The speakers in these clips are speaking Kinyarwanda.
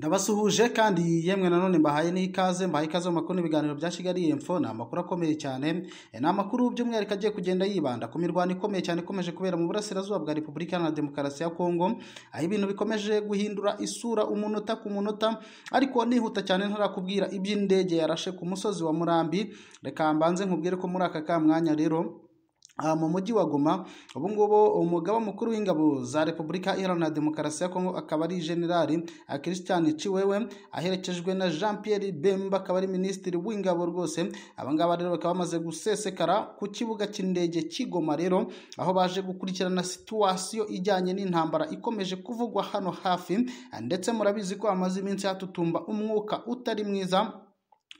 ndabasuhuje kandi yemwe nanone mbahaye n'ikaze mbahaye ikaze mu makuru n'ibiganiro bya kigali info ni amakuru akomeye cyane eh, ni amakuru by'umwihariko agiye kugenda yibanda ku mirwano ikomeye cyane ikomeje kubera mu burasirazuba bwa repubulika na demokarasi ya kongo aho ibintu bikomeje guhindura isura umunota ku munota ariko nihuta cyane ntarakubwira iby'indege yarashe ku musozi wa murambi reka mbanze nkubwire ko muri aka ka mwanya rero Ah, mu mujyi wa goma ubu ngubu umugabo mukuru w'ingabo za repubulika iharanira demokarasi ya kongo akaba ari generali christian ciwewe aherekejwe na jean pierre bemba akaba ari minisitiri w'ingabo rwose abangaba rero bakaba bamaze gusesekara ku kibuga cy'indege Kigoma rero aho baje gukurikirana situwasiyo ijyanye n'intambara ikomeje kuvugwa hano hafi ndetse murabizi ko hamaze iminsi hatutumba umwuka utari mwiza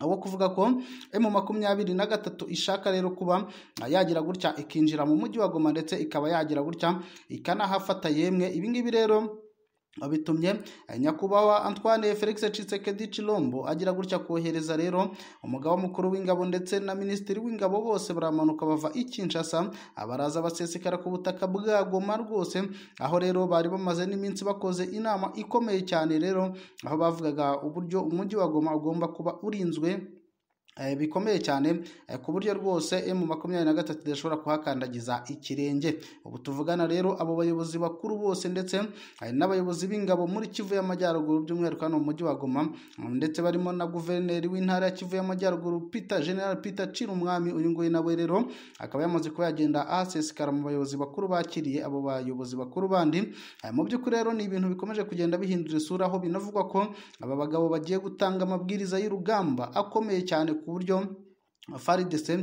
aho kuvuga ko emu makumyabiri na gatatu ishaka rero kuba yagira gutya ikinjira mu mujyi wa goma ndetse ikaba yagira gutya ikanahafata yemwe ibingibi rero bitumye eh, nyakubahwa antoine felix cisekedi cirombo agira gutya kohereza rero umugabo mukuru w'ingabo ndetse na minisitiri w'ingabo bose baramanuka bava i kinshasa baraza basesekara ku butaka bwa goma rwose aho rero bari bamaze n'iminsi bakoze inama ikomeye cyane rero aho bavugaga uburyo umujyi wa goma ugomba kuba urinzwe Eh, bikomeye cyane eh, ku buryo rwose emu eh, makumyabiri na gatatu idashobora kuhakandagiza ikirenge ubu tuvugana rero abo bayobozi bakuru bose ndetse n'abayobozi b'ingabo muri kivu y'amajyaruguru by'umwihariko hano mu mujyi wa goma mm, ndetse barimo na guverineri w'intara ya kivu y'amajyaruguru peter general peter cira umwami uyu nguyu nawe rero akaba yamaze kuba yagenda ahasesekara mu bayobozi bakuru bakiriye abo bayobozi bakuru bandi mu by'ukuri rero ni ibintu bikomeje kugenda bihindura isura aho binavugwa ko aba bagabo bagiye gutanga amabwiriza y'urugamba akomeye cyane ku descubrir faridese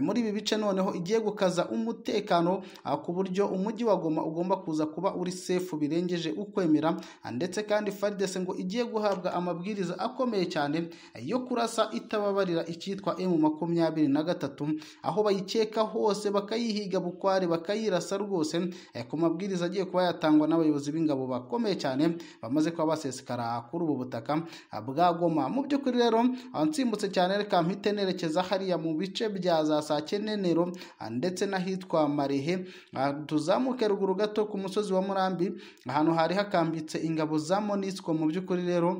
muri ibi bice noneho igiye gukaza umutekano ah, ku buryo umujyi wa goma ugomba kuza kuba uri sefu birengeje ukwemera ah, ndetse kandi faridese ngo igiye guhabwa amabwiriza akomeye cyane eh, yo kurasa itababarira icyitwa emu makumyabiri na gatatu aho bayikeka hose bakayihiga bukware bakayirasa rwose eh, ku mabwiriza agiye kuba yatangwa n'abayobozi b'ingabo bakomeye cyane bamaze kuba basesekara kuri ubu butaka ah, bwa goma mu by'ukuri rero nsimbutse cyane reka mpite nerekeza hariya hariya mu bice bya za saa cyenenero ah, ndetse n'ahitwa marihe ah, tuzamuke ruguru gato ku musozi wa murambi ahantu hari hakambitse ingabo za monisiko mu by'ukuri rero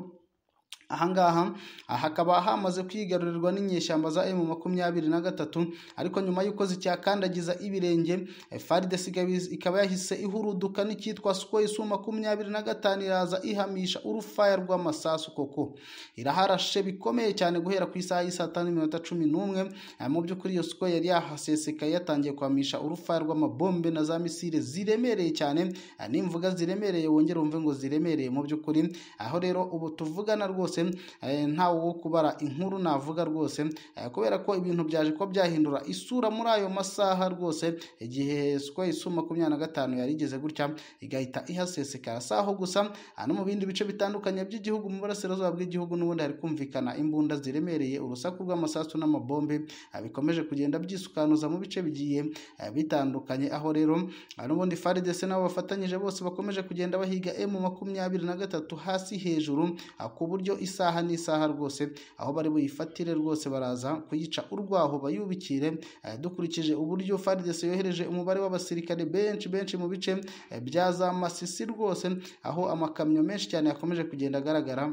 aha ngaha hakaba hamaze kwigarurirwa n'inyeshyamba za emu makumyabiri na gatatu ariko nyuma y'uko zicyakandagiza ibirenge fardes ikaba yahise ihuruduka n'icyitwa sukoyi makumyabiri na gatanu iraza ihamisha urufaya rw'amasasu koko iraharashe bikomeye cyane guhera ku isaha y'isaa tanu n'iminota cumi n'umwe eh, mu by'ukuri iyo siko yari yahasesekaye yatangiye kwamisha urufaya rw'amabombe na za misile ziremereye cyane eh, n'imvuga ziremereye wongere wumve ngo ziremereye mu by'ukuri aho rero ubu tuvugana rwose Eh, nta wo kubara inkuru navuga rwose eh, kubera ko ibintu byaje ko byahindura isura muri ayo masaha rwose igihe isi makumyabiri na gatanu yari igeze gutya igahita ihasesekara si aho gusa ah, no mu bindi bice bitandukanye by'igihugu mu burasirazuba bw'igihugu n'ubundi hari kumvikana imbunda ziremereye urusaku rw'amasasu n'amabombe ah, bikomeje kugenda byisukanuza mu bice bigiye eh, bitandukanye aho rero ah, n'ubundi se nabo bafatanyije bose bakomeje kugenda bahiga emu makumyabiri na gatatu hasi hejuru ku buryo isaha n'isaha rwose aho bari buyifatire rwose baraza kuyica urwaho bayubikire eh, dukurikije uburyo FARDC yohereje umubare w'abasirikare benshi benshi mu bice eh, bya za masisi rwose aho amakamyo menshi cyane yakomeje kugenda agaragara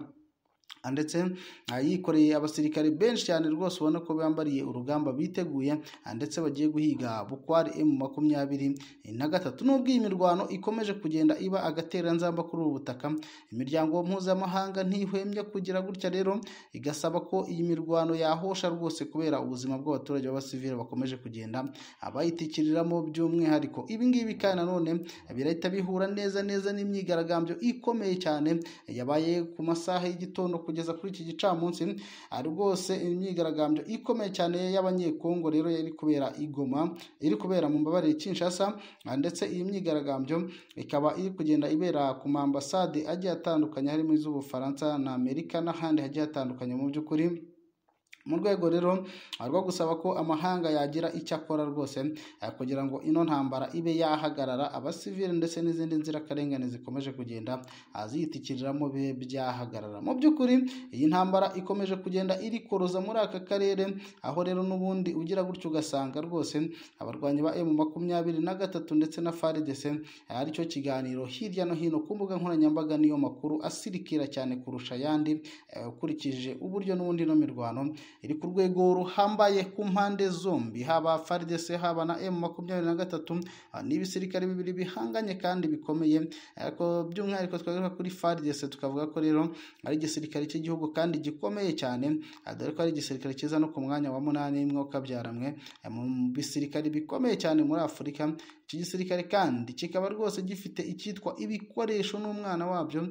ndetse ah, yikoreye abasirikare benshi cyane rwose ubona ko bambariye urugamba biteguye ah, ndetse bagiye guhiga bukwari emu makumyabiri eh, na gatatu nubwo iyi mirwano ikomeje kugenda iba agateranzamba kuri ubu butaka imiryango mpuzamahanga ntihwemye kugira gutya rero igasaba ko iyi mirwano yahosha rwose kubera ubuzima bw'abaturage b'abasivili bakomeje kugenda abayitikiriramo ah, by'umwihariko ibi ngibi kandi nanone birahita bihura neza neza n'imyigaragambyo ikomeye cyane eh, yabaye ku masaha y'igitondo kugeza kuri iki gicamunsi rwose imyigaragambyo ikomeye cyane y'abanyekongo rero yari kubera igoma iri kubera mu mbabarire Kinshasa ndetse iyi myigaragambyo ikaba iri kugenda ibera ku mambasade agiye atandukanye harimo iz'Ubufaransa na Amerika n'ahandi hagiye hatandukanye mu by'ukuri mu rwego rero rwo gusaba ko amahanga yagira icyo akora rwose eh, kugira ngo ino ntambara ibe yahagarara abasivili ndetse n'izindi nzirakarengane zikomeje kugenda ziyitikiriramo bibe byahagarara mu by'ukuri iyi ntambara ikomeje kugenda iri koroza muri aka karere aho rero n'ubundi ugira gutyo ugasanga rwose abarwanyi ba emu makumyabiri na gatatu ndetse na faridese eh, aricyo kiganiro hirya no hino ku mbuga nkoranyambaga niyo makuru asirikira cyane kurusha ayandi eh, ukurikije uburyo n'ubundi no mirwano iri ku rwego ruhambaye ku mpande zombi haba FARDC haba na M23 n'ibisirikare ah, bibiri bihanganye kandi bikomeye ariko by'umwihariko twagaruka kuri FARDC tukavuga ko rero ari igisirikare cy'igihugu kandi gikomeye cyane ah, dore ko ari igisirikare cyiza no ku mwanya wa munani mwuka byaramwe ah, mu bisirikare bikomeye cyane muri Afurika iki gisirikare kandi kikaba rwose gifite icyitwa ibikoresho n'umwana wabyo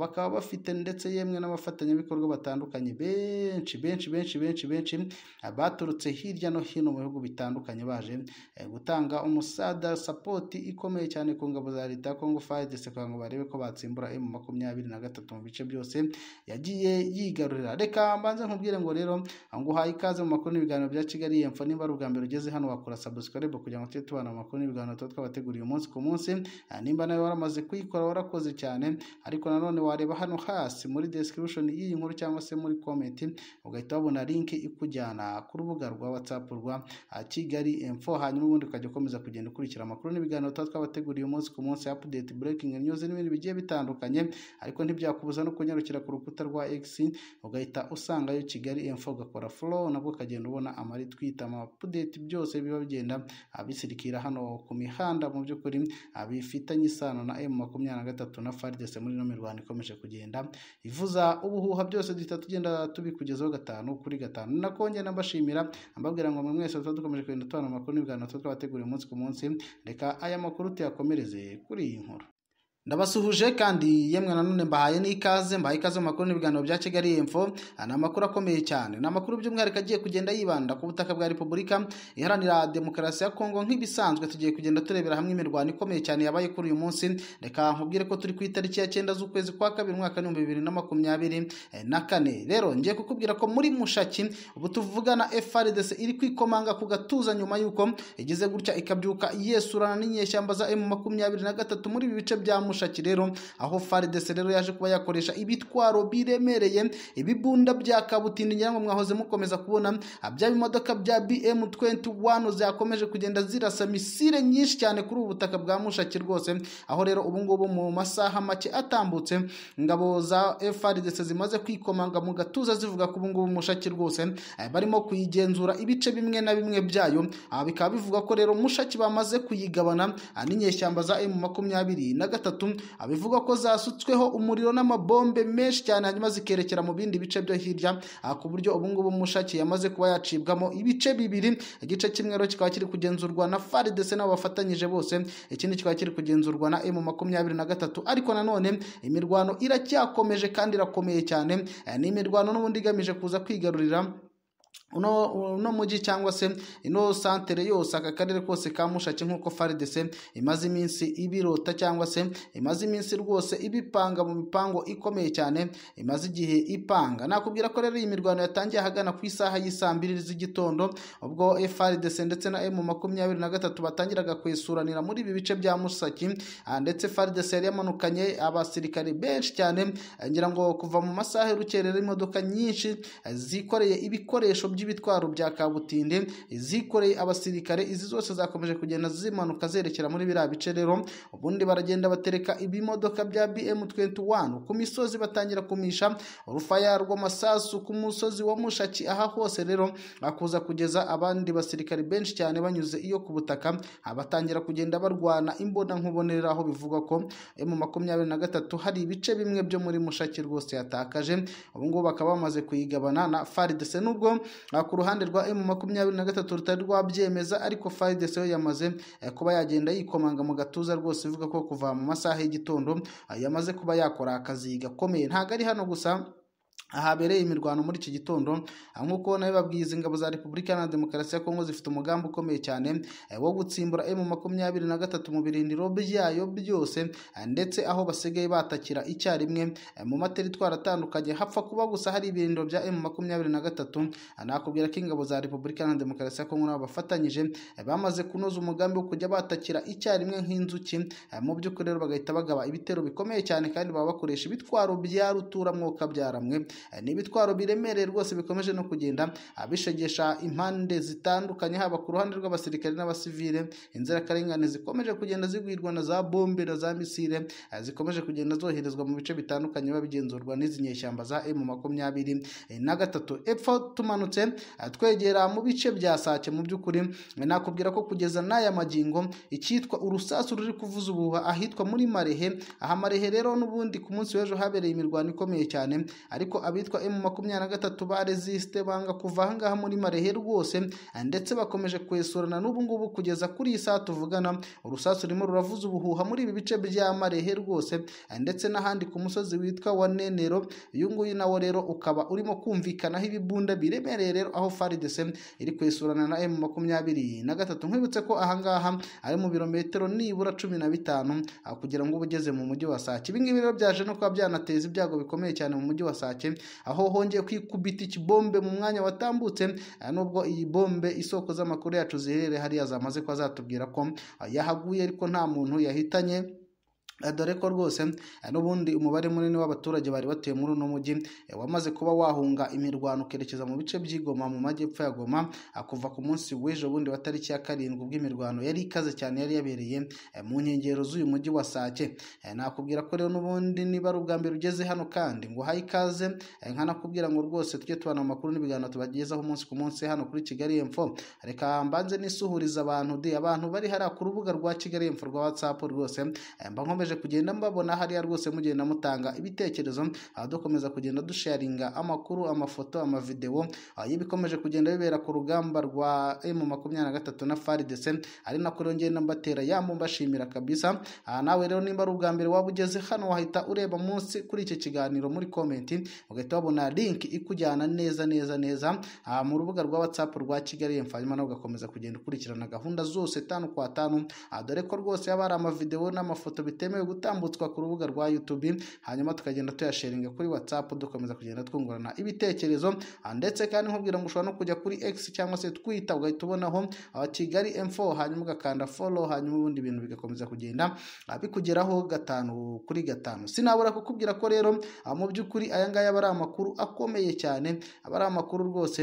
bakaba bafite ndetse yemwe n'abafatanyabikorwa batandukanye benshi benshi benshi benshi benshi benshi eh, baturutse hirya no hino mu bihugu bitandukanye baje eh, gutanga umusada sapoti ikomeye cyane ku ngabo za leta ya Congo FARDC kugira ngo barebe ko batsimbura M makumyabiri na gatatu mu bice byose yagiye yigarurira reka mbanze nkubwire ngo rero nguhaye ikaze mu makuru n'ibiganiro bya Kigali yemfa niba ari ubwa mbere ugeze hano wakora subscribe kugira ngo tujye tubana mu makuru n'ibiganiro tuba twabateguriye umunsi ku munsi eh, nimba nawe waramaze kuyikora warakoze cyane ariko nanone wareba hano hasi muri description y'iyi nkuru cyangwa se muri comment ugahita wabona link linki ikujyana ku rubuga rwa watsapu rwa ah, kigali info hanyuma ubundi ukajya ukomeza kugenda ukurikira amakuru n'ibiganiro tuba twabateguriye umunsi ku munsi apudeti burekingi news n'ibindi bigiye bitandukanye ariko ntibyakubuza no kunyarukira ku rukuta rwa x ugahita usangayo kigali info ugakora folo nabwo ukagenda ubona amari twita amapudeti byose biba bigenda bisirikira hano ku mihanda mu by'ukuri bifitanye isano na emu makumyabiri na gatatu na faridese muri ino mirwano ikomeje kugenda ivuza ubuhuha byose duhita tugenda tubikugezaho gatanu kuri gatanu gatanu ni nako njye nabashimira mbabwira ngo mwe mwese tuba dukomeje kugenda tubona amakuru n'ibiganiro tuba twabateguriye umunsi ku munsi reka aya makuru tuyakomereze kuri iyi nkuru ndabasuhuje kandi yemwe nanone mbahaye n'ikaze mbahaye ikaze mu makuru n'ibiganiro bya kigali info ni amakuru akomeye cyane ni amakuru by'umwihariko agiye kugenda yibanda ku butaka bwa repubulika iharanira demokarasi ya kongo nk'ibisanzwe tugiye kugenda turebera hamwe imirwano ikomeye cyane yabaye kuri uyu munsi reka nkubwire ko turi ku itariki ya cyenda z'ukwezi kwa kabiri umwaka w'ibihumbi bibiri na makumyabiri na kane rero ngiye kukubwira ko muri mushaki ubu tuvugana frdc iri kwikomanga ku gatuza nyuma y'uko igeze gutya ikabyuka yesurana n'inyeshyamba za emu makumyabiri na gatatu muri ibi bice bya mushaki mushaki rero aho faridese rero yaje kuba yakoresha ibitwaro biremereye ibibunda bya kabutindi ngira ngo mwahoze mukomeza kubona bya bimodoka bya bm 21 zakomeje kugenda zirasa misire nyinshi cyane kuri ubu butaka bwa mushaki rwose aho rero ubu ubungubu mu masaha make atambutse ingabo za frdc zimaze kwikomanga mu gatuza zivuga ko ubungubu mushaki rwose eh, barimo kuyigenzura ibice bimwe na bimwe byayo ah, bikaba bivuga ko rero mushaki bamaze kuyigabana ah, n'inyeshyamba za m makumyabiri na gatatu abivuga ko zasutsweho umuriro n'amabombe menshi cyane hanyuma zikerekera mu bindi bice byo hirya ah, ku buryo ubungubu mushaki yamaze kuba yacibwamo ibice bibiri igice kimwe rero kikaba kiri kugenzurwa na faridese n'abo n’abafatanyije bose ikindi kikaba kiri kugenzurwa na emu makumyabiri na gatatu ariko nanone imirwano iracyakomeje kandi irakomeye cyane eh, ni imirwano n'ubundi igamije kuza kwigarurira uno mujyi cyangwa se ino santere yose aka karere kose ka mushake nk'uko faridese imaze iminsi ibirota cyangwa se imaze iminsi rwose ibipanga mu mipango ikomeye cyane imaze igihe ipanga nakubwira ko rero iyi mirwano yatangiye ahagana ku isaha y'isaa mbiri z'igitondo ubwo e faridese ndetse na emu makumyabiri na gatatu batangiraga kwesuranira muri ibi bice bya musaki ah, ndetse faridese yari yamanukanye abasirikare benshi cyane ngira ngo kuva mu masaha y'urukerera imodoka nyinshi zikoreye ibikoresho by'ibitwaro bya kabutinde izikoreye abasirikare izi zose zakomeje kugenda zimanuka zerekera muri biriya bice rero ubundi baragenda batereka ibimodoka bya bm21 ku misozi batangira kumisha urufaya rw'amasasu ku musozi wa mushaki aha hose rero akuza kugeza abandi basirikare benshi cyane banyuze iyo ku butaka abatangira kugenda barwana imbona nkubonera aho bivugwa ko mu makumyabiri na gatatu hari ibice bimwe byo muri mushaki rwose yatakaje ubu ubungubu bakaba bamaze kuyigabana na faridese nubwo aha ku ruhande rwa emu makumyabiri na gatatu rutari rwabyemeza ariko farideso yo yamaze eh, kuba yagenda yikomanga mu gatuza rwose ivuga ko kuva mu masaha y'igitondo eh, yamaze kuba yakora akazi gakomeye ntabwo ari hano gusa habereye imirwano muri iki gitondo nk'uko nawe babwiza ingabo za repubulika na demokarasi ya kongo zifite umugambi ukomeye cyane eh, wo gutsimbura emu makumyabiri na gatatu mu birindiro byayo byose eh, ndetse aho basigaye batakira icyarimwe eh, mu materitwari atandukanye hapfa kuba gusa hari ibirindiro bya emu makumyabiri na gatatu nakubwira ko ingabo za repubulika na demokarasi ya kongo nabo bafatanyije bamaze kunoza umugambi wo kujya batakira icyarimwe nk'inzuki mu by'ukuri rero bagahita bagaba ibitero bikomeye cyane kandi baba bakoresha ibitwaro bya ruturamwuka byaramwe Eh, ni ibitwaro biremereye rwose bikomeje no kugenda bishegesha impande zitandukanye haba ku ruhande rw'abasirikare n'abasivile inzirakarengane zikomeje kugenda zigwirwa na za bombe na za misile eh, zikomeje kugenda zoherezwa mu bice bitandukanye babigenzurwa bigenzurwa n'izi nyeshyamba za emu makumyabiri eh, na gatatu epfo tumanutse twegera mu bice bya sake mu by'ukuri nakubwira ko kugeza n'aya magingo icyitwa urusasu ruri kuvuza ubuhuha ahitwa muri marehe aha marehe rero n'ubundi ku munsi w'ejo habereye imirwano ikomeye cyane ariko abitwa emu makumyabiri na gatatu ba rezisite banga kuva ahangaha muri marehe rwose ndetse bakomeje kwesurana n'ubu ngubu kugeza kuri iyi saa tuvugana urusasu rurimo ruravuza ubuhuha muri ibi bice bya marehe rwose ndetse n'ahandi ku musozi witwa wa nenero uyu nguyu nawo rero ukaba urimo kumvikanaho ibibunda biremereye rero aho faridese iri kwesurana na emu makumyabiri na gatatu nkwibutse ko ahangaha ari mu birometero nibura cumi na bitanu kugira ngo uba ugeze mu mujyi wa sake ibingibi rero byaje no kuba byanateza ibyago bikomeye cyane mu mujyi wa sake aho hongeye kwikubita ikibombe mu mwanya watambutse eh, nubwo iyi bombe isoko z'amakuru yacu ziherereye hariya zamaze ko azatubwira eh, ko yahaguye ariko nta muntu yahitanye Eh, dore ko rwose eh, n'ubundi umubare munini w'abaturage bari batuye muri uno mujyi eh, wamaze kuba wahunga imirwano ukerekeza mu bice by'igoma mu majyepfo ya goma ah, kuva ku munsi w'ejo bundi wa tariki ya karindwi ubwo imirwano yari ikaze cyane yari yabereye mu nkengero z'uyu mujyi wa sake nakubwira ko rero n'ubundi niba ari ubwa mbere ugeze hano kandi ngo uhaye ikaze nkanakubwira ngo rwose tujye tubana amakuru n'ibiganiro tubagezaho umunsi ku munsi hano kuri kigali emfo reka mbanze n'isuhuriza abantu de abantu bari hariya ku rubuga rwa kigali emfo rwa watsapu rwose mba nkomeje dukomeje kugenda mbabona hariya rwose mugenda mutanga ibitekerezo dukomeza kugenda dusharinga amakuru amafoto amavidewo y'ibikomeje kugenda bibera ku rugamba rwa emu makumyabiri na gatatu na faridese ari nako rero ngenda mbatera yambu mbashimira kabisa nawe rero nimba ari ubwa mbere waba ugeze hano wahita ureba munsi kuri iki kiganiro muri komenti ugahita wabona linki ikujyana neza neza neza mu rubuga rwa watsapu rwa kigali hanyuma nawe ugakomeza kugenda ukurikirana gahunda zose tanu kwa tanu dore ko rwose yaba hari amavidewo n'amafoto biteme yemewe gutambutswa ku rubuga rwa YouTube hanyuma tukagenda tuyasharinga kuri WhatsApp dukomeza kugenda twungurana ibitekerezo ah, ndetse kandi nkubwira ngo ushobora no kujya kuri X cyangwa se twita ugahita ubonaho ah, Kigali M4 hanyuma ugakanda follow hanyuma ubundi bintu bigakomeza kugenda ah, bikugeraho gatanu kuri gatanu sinabura kukubwira ko rero mu by'ukuri aya ngaya aba ari amakuru akomeye cyane aba ari amakuru rwose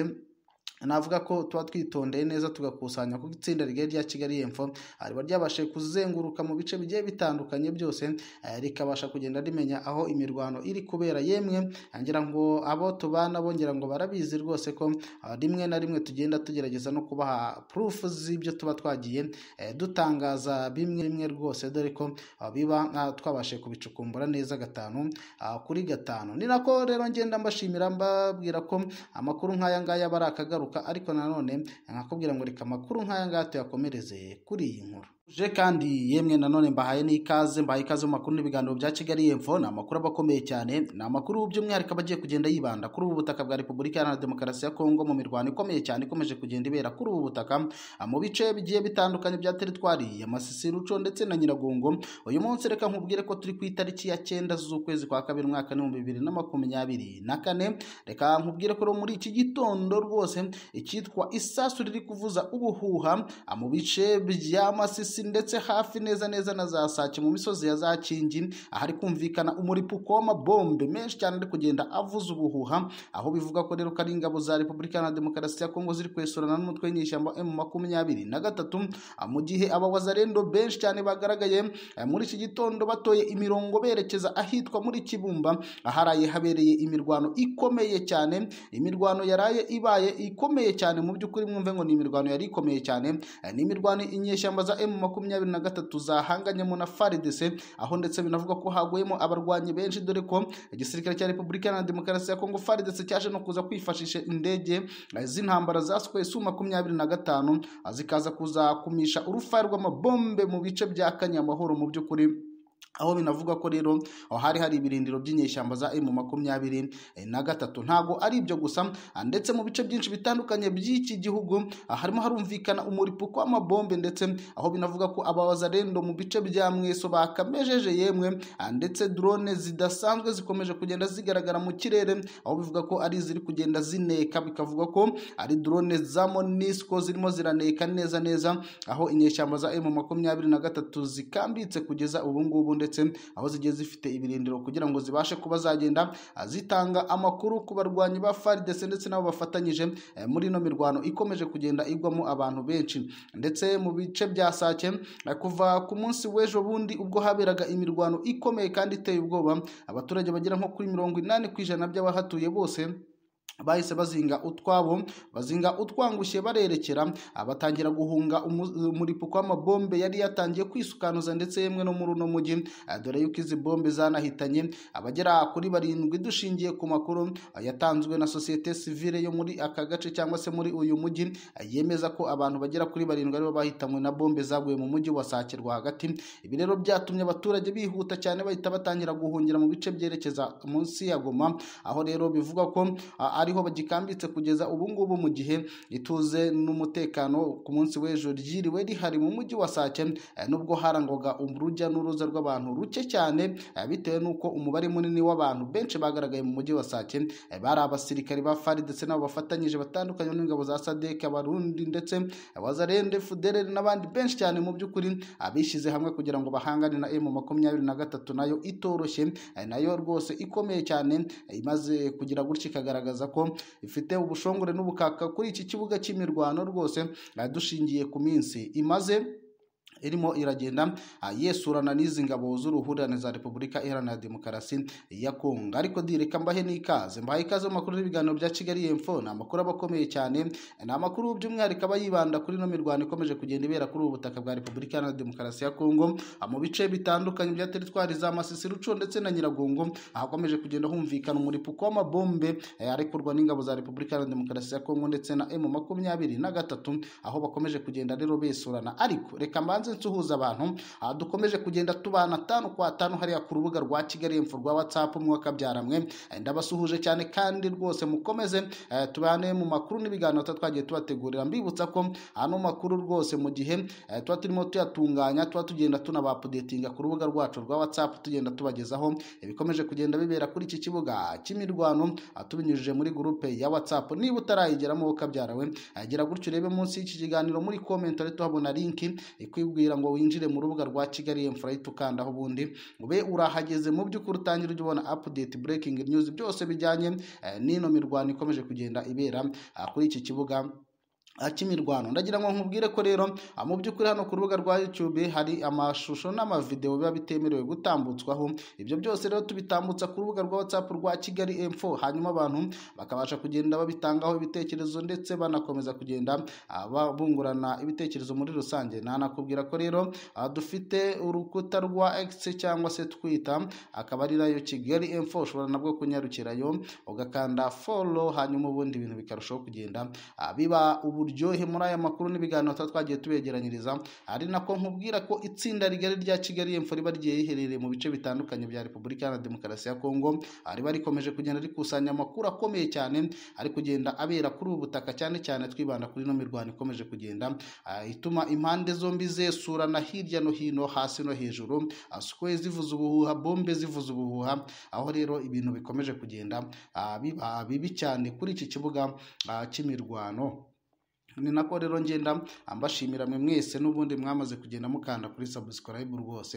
navuga ko tuba twitondeye neza tugakusanya kuko itsinda rigari rya kigali y'epfo riba ryabashije kuzenguruka mu bice bigiye bitandukanye byose eh, rikabasha kugenda rimenya aho imirwano iri kubera yemwe eh, ngira ngo abo tubana bongera ngo barabizi rwose ko eh, rimwe na rimwe tugenda tugerageza no kubaha purufu z'ibyo tuba twagiye dutangaza bimwe bimwe rwose dore ko biba twabashije kubicukumbura neza gatanu kuri gatanu ni nako rero ngenda mbashimira mbabwira ko amakuru nk'aya ngaya bari akagaruka ariko nanone nkakubwira ngo reka amakuru nk'aya ngaya tuyakomereze kuri iyi nkuru je kandi yemwe nanone mbahaye n'ikaze mbahaye ikaze mu makuru n'ibiganiro bya kigali y'epfo ni amakuru aba akomeye cyane ni amakuru by'umwihariko aba agiye kugenda yibanda kuri ubu butaka bwa repubulika iharanira demokarasi ya kongo mu mirwano ikomeye cyane ikomeje kugenda ibera kuri ubu butaka ah, mu bice bigiye bitandukanye bya teritwari ya masisi ndetse na nyiragongo uyu munsi reka nkubwire ko turi ku itariki ya cyenda z'ukwezi kwa kabiri umwaka n'ibihumbi bibiri na makumyabiri na kane reka nkubwire ko muri iki gitondo rwose icyitwa isasu riri kuvuza ubuhuha ah, mu bice bya masisi ndetse hafi neza neza na za sake mu misozi ya za kingi ahari kumvikana umuripuko w'amabombe menshi cyane ari kugenda avuza ubuhuha aho bivuga ko rero ko ari ingabo za repubulika na demokarasi ya kongo ziri kwesurana n'umutwe w'inyeshyamba emu makumyabiri na gatatu ah, mu gihe abawazarendo benshi cyane bagaragaye eh, muri iki gitondo batoye imirongo berekeza ahitwa muri kibumba aharaye habereye imirwano ikomeye cyane imirwano yaraye ibaye ikomeye cyane mu by'ukuri mwumve ngo ni imirwano yari ikomeye cyane eh, ni imirwano inyeshyamba za emu makumyabiri na gatatu zahanganyemo na faridese aho ndetse binavuga ko haguyemo abarwanyi benshi dore ko igisirikare cya repubulika iharanira demokarasi ya kongo faridese cyaje no kuza kwifashisha indege z'intambara zasukuye su makumyabiri na gatanu zikaza kuzakumisha urufaya rw'amabombe mu bice bya kanyamahoro mu by'ukuri aho binavuga ko rero hari hari ibirindiro by'inyeshyamba za emu makumyabiri eh, na gatatu ntabwo ari ibyo gusa ah, ndetse mu bice byinshi bitandukanye by'iki gihugu ah, harimo harumvikana umuripuko w'amabombe ndetse aho binavuga ko abawazarendo mu bice bya mweso bakamejeje yemwe ah, ndetse drone zidasanzwe zikomeje kugenda zigaragara mu kirere aho bivuga ko ari ziri kugenda zineka bikavuga ko ari drone za monisco zirimo ziraneka neza neza aho inyeshyamba za emu makumyabiri na gatatu zikambitse kugeza ubu ngubu ndetse aho zigiye zifite ibirindiro kugira ngo zibashe kuba zagenda ah, zitanga amakuru ku barwanyi ba FARDC ndetse n'abo bafatanyije eh, muri ino mirwano ikomeje kugenda igwamo abantu benshi ndetse mu bice bya Sake eh, kuva ku munsi w'ejo bundi ubwo haberaga imirwano ikomeye kandi iteye ubwoba abaturage bagera nko kuri mirongo inani ku ijana by'abahatuye bose bahise bazinga utwabo bazinga utwangushye barerekera batangira guhunga umuripuko w'amabombe yari yatangiye kwisukanuza ndetse yemwe no muri uno mujyi ah, dore yuko izi bombe zanahitanye abagera kuri barindwi dushingiye ku makuru ah, yatanzwe na sosiyete sivile yo muri aka gace cyangwa se muri uyu mujyi ah, yemeza ko abantu bagera kuri barindwi aribo bahitanywe na bombe zaguye mu mujyi wa Sakirwa hagati ibi rero byatumye abaturage bihuta cyane bahita batangira guhungira mu bice byerekeza munsi ya Goma aho rero bivugwa ko ariho bagikambitse kugeza ubu ngubu mu gihe ituze n'umutekano ku munsi w'ejo ryiriwe rihari mu mujyi wa Sake eh, nubwo harangwaga urujya n'uruza rw'abantu ruke cyane eh, bitewe n'uko umubare munini w'abantu benshi bagaragaye mu mujyi wa Sake eh, bari abasirikari ba FARI ndetse n'abo bafatanyije batandukanye n'ingabo za SADC abarundi ndetse wazarende fudereri n'abandi benshi cyane mu by'ukuri abishyize hamwe kugira ngo bahangane na emu makumyabiri na gatatu nayo itoroshye nayo rwose ikomeye cyane imaze kugira gutya ikagaragaza ko ifite ubushongore n'ubukaka kuri iki kibuga cy'imirwano rwose dushingiye ku minsi imaze irimo iragenda ah, yesurana n'izi ngabo z'uruhurirane za repubulika iharanira demokarasi ya kongo ariko direka mbahe n'ikaze mbahe ikaze mu makuru n'ibiganiro bya kigali y'epfo ni amakuru aba akomeye cyane ni amakuru by'umwihariko aba yibanda kuri ino mirwano ikomeje kugenda ibera kuri ubu butaka bwa repubulika iharanira demokarasi ya kongo ah, mu bice bitandukanye bya teritwari za masisi ndetse na nyiragongo ahakomeje ah, kugenda humvikana umuripuko w'amabombe eh, arekurwa n'ingabo za repubulika iharanira demokarasi ya kongo ndetse na emu makumyabiri na gatatu aho bakomeje kugenda rero besurana ariko reka mbanze iminsi nsuhuza abantu dukomeje kugenda tubana atanu kwa atanu hariya ku rubuga rwa kigali imfu rwa watsapu mwaka byaramwe eh, ndabasuhuje cyane kandi rwose mukomeze eh, tubane mu makuru n'ibiganiro twagiye tubategurira mbibutsa ko hano makuru rwose mu gihe eh, tuba turimo tuyatunganya tuba tugenda tunabapudetinga ku rubuga rwacu rwa watsapu tugenda tubagezaho ibikomeje kugenda bibera kuri iki kibuga cy'imirwano ah, tubinyujije muri gurupe ya watsapu niba utarayigeramo wokabyarawe agera gutyo urebe munsi y'iki kiganiro muri komenti tuhabona linki ikwibwira bakakubwira ngo winjire mu rubuga rwa kigali emfurayiti ukandaho ubundi ube urahageze mu by'ukuri utangira ujya ubona apudeti burekingi nyuzi byose bijyanye eh, n'ino mirwano ikomeje kugenda ibera eh, kuri iki kibuga cy'imirwano ndagira ngo nkubwire ko rero ah, mu by'ukuri hano ku rubuga rwa YouTube hari amashusho n'amavideo biba bitemerewe gutambutswaho ibyo byose rero tubitambutsa ku rubuga rwa WhatsApp rwa Kigali m hanyuma abantu bakabasha kugenda babitangaho ibitekerezo ndetse banakomeza kugenda ah, bungurana ibitekerezo muri rusange nanakubwira ko rero ah, dufite urukuta rwa X cyangwa se twita akaba ari nayo Kigali M4 ushobora nabwo kunyarukirayo ugakanda follow hanyuma ubundi ibintu bikarushaho kugenda biba ubu uburyohe muri aya makuru n'ibiganiro tuba twagiye tubegeranyiriza ari nako nkubwira ko itsinda rigari rya kigali y'epfo riba rigiye riherereye mu bice bitandukanye bya repubulika iharanira demokarasi ya kongo riba rikomeje kugenda rikusanya amakuru akomeye cyane ari kugenda abera kuri ubu butaka cyane cyane twibanda kuri ino mirwano ikomeje kugenda eh, ituma impande zombi zesurana hirya no hino hasi no hejuru asukwe zivuza ubuhuha bombe zivuza ubuhuha aho rero ibintu bikomeje kugenda ah, biba bibi cyane kuri iki kibuga ah, cy'imirwano ni nako rero ngenda mbashimira mwe mwese n'ubundi mwamaze kugenda mukanda kuri subscribe rwose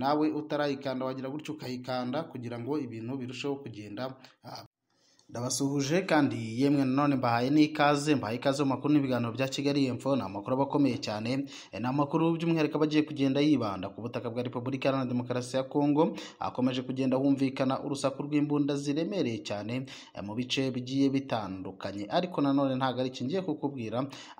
nawe utarayikanda wagira gutyo ukayikanda kugira ngo ibintu birusheho kugenda ndabasuhuje kandi yemwe nanone mbahaye n'ikaze mbahaye ikaze mu makuru n'ibiganiro bya kigali y'epfo ni amakuru aba akomeye cyane e, ni amakuru by'umwihariko aba agiye kugenda yibanda ku butaka bwa repubulika iharanira demokarasi ya kongo akomeje kugenda humvikana urusaku rw'imbunda ziremereye cyane e, mu bice bigiye bitandukanye ariko nanone ntabwo ari iki ngiye kukubwira